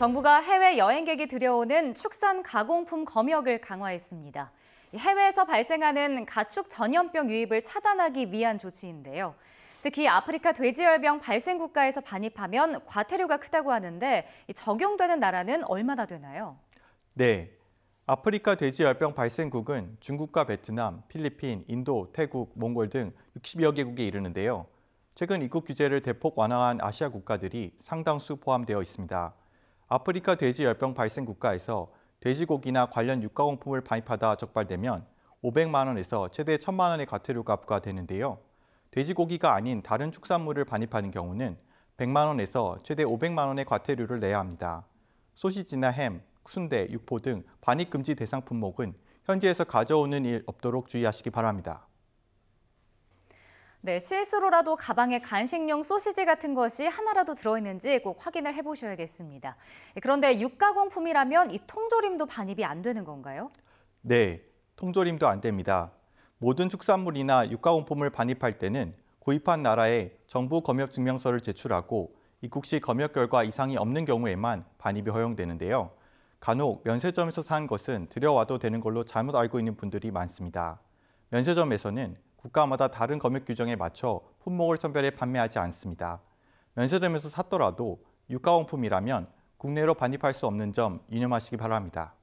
정부가 해외 여행객이 들여오는 축산 가공품 검역을 강화했습니다. 해외에서 발생하는 가축 전염병 유입을 차단하기 위한 조치인데요. 특히 아프리카 돼지열병 발생 국가에서 반입하면 과태료가 크다고 하는데 적용되는 나라는 얼마나 되나요? 네. 아프리카 돼지열병 발생국은 중국과 베트남, 필리핀, 인도, 태국, 몽골 등 60여 개국에 이르는데요. 최근 입국 규제를 대폭 완화한 아시아 국가들이 상당수 포함되어 있습니다. 아프리카 돼지 열병 발생 국가에서 돼지고기나 관련 육가공품을 반입하다 적발되면 500만 원에서 최대 1천만 원의 과태료가 부과되는데요. 돼지고기가 아닌 다른 축산물을 반입하는 경우는 100만 원에서 최대 500만 원의 과태료를 내야 합니다. 소시지나 햄, 순대, 육포 등 반입 금지 대상 품목은 현지에서 가져오는 일 없도록 주의하시기 바랍니다. 네, 실수로라도 가방에 간식용 소시지 같은 것이 하나라도 들어있는지 꼭 확인을 해보셔야겠습니다. 그런데 육가공품이라면 이 통조림도 반입이 안 되는 건가요? 네, 통조림도 안 됩니다. 모든 축산물이나 육가공품을 반입할 때는 구입한 나라에 정부 검역증명서를 제출하고 입국 시 검역 결과 이상이 없는 경우에만 반입이 허용되는데요. 간혹 면세점에서 산 것은 들여와도 되는 걸로 잘못 알고 있는 분들이 많습니다. 면세점에서는 국가마다 다른 검역 규정에 맞춰 품목을 선별해 판매하지 않습니다. 면세점에서 샀더라도 유가원품이라면 국내로 반입할 수 없는 점 유념하시기 바랍니다.